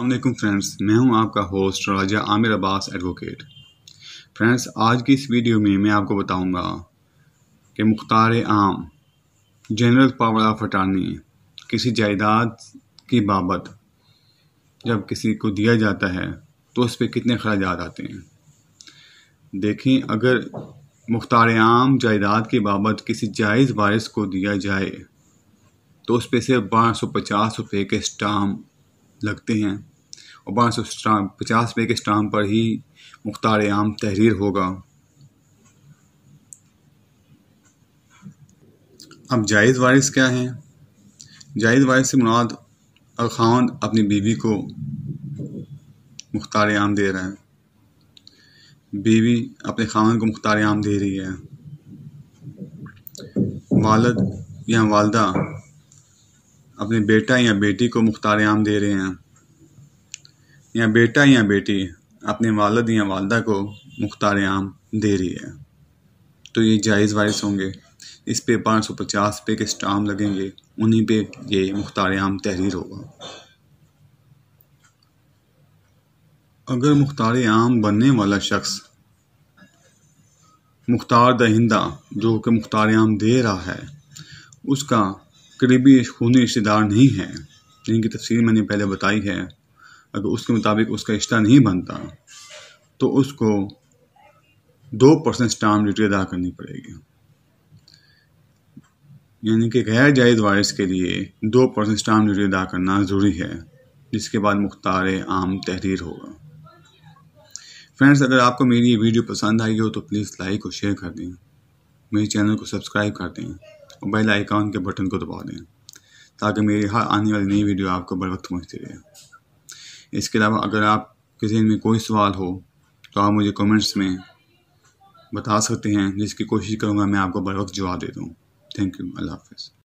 अल्लाम फ्रेंड्स मैं हूं आपका host Raja Aamir Abbas advocate friends आज की इस वीडियो में मैं आपको बताऊंगा कि मुख्तार आम जनरल पावर ऑफ अटारनी किसी जायदाद की बाबत जब किसी को दिया जाता है तो उस पर कितने अखराज आते हैं देखें अगर मुख्तार आम जायदाद की बाबत किसी जायज़ वारिस को दिया जाए तो उस पर सिर्फ बारह सौ पचास रुपये के स्टाम लगते हैं और पाँच सौ पचास रुपये के स्टाम्प पर ही मुख्तार आम तहरीर होगा अब जायज़ वारिस क्या है जायज़ वारिस से मुराद खान अपनी बीवी को मुख्तार आम दे रहा है बीवी अपने खान को मुख्तार आम दे रही है वालद या वालदा अपने बेटा या बेटी को मुख्तार आम दे रहे हैं या बेटा या बेटी अपने वालद या वालदा को मुख्तार आम दे रही है तो ये जायज़ वारिस होंगे इस पे पाँच सौ पचास पे के स्टाम लगेंगे उन्हीं पे ये मुख्तार आम तहरीर होगा अगर मुख्तार आम बनने वाला शख्स मुख्तार दहिंदा जो कि मुख्तार आम दे रहा है उसका करीबी खूनी रिश्तेदार नहीं है जिनकी तफसील मैंने पहले बताई है अगर उसके मुताबिक उसका रिश्ता नहीं बनता तो उसको दो परसेंट स्टाम ड्यूटी अदा करनी पड़ेगी यानी कि गैर जायज़ वायरस के लिए दो परसेंट स्टाम ड्यूटी अदा करना ज़रूरी है जिसके बाद मुख्तार आम तहरीर होगा फ्रेंड्स अगर आपको मेरी ये वीडियो पसंद आई हो तो प्लीज़ लाइक और शेयर कर दें मेरे चैनल को सब्सक्राइब कर दें और बेल आइकॉन के बटन को दबा दें ताकि मेरी हर आने वाली नई वीडियो आपको बर वक्त पहुँचती रहे इसके अलावा अगर आप किसी में कोई सवाल हो तो आप मुझे कमेंट्स में बता सकते हैं जिसकी कोशिश करूँगा मैं आपको बर वक्त जवाब दे दूँ थैंक यू अल्लाह हाफ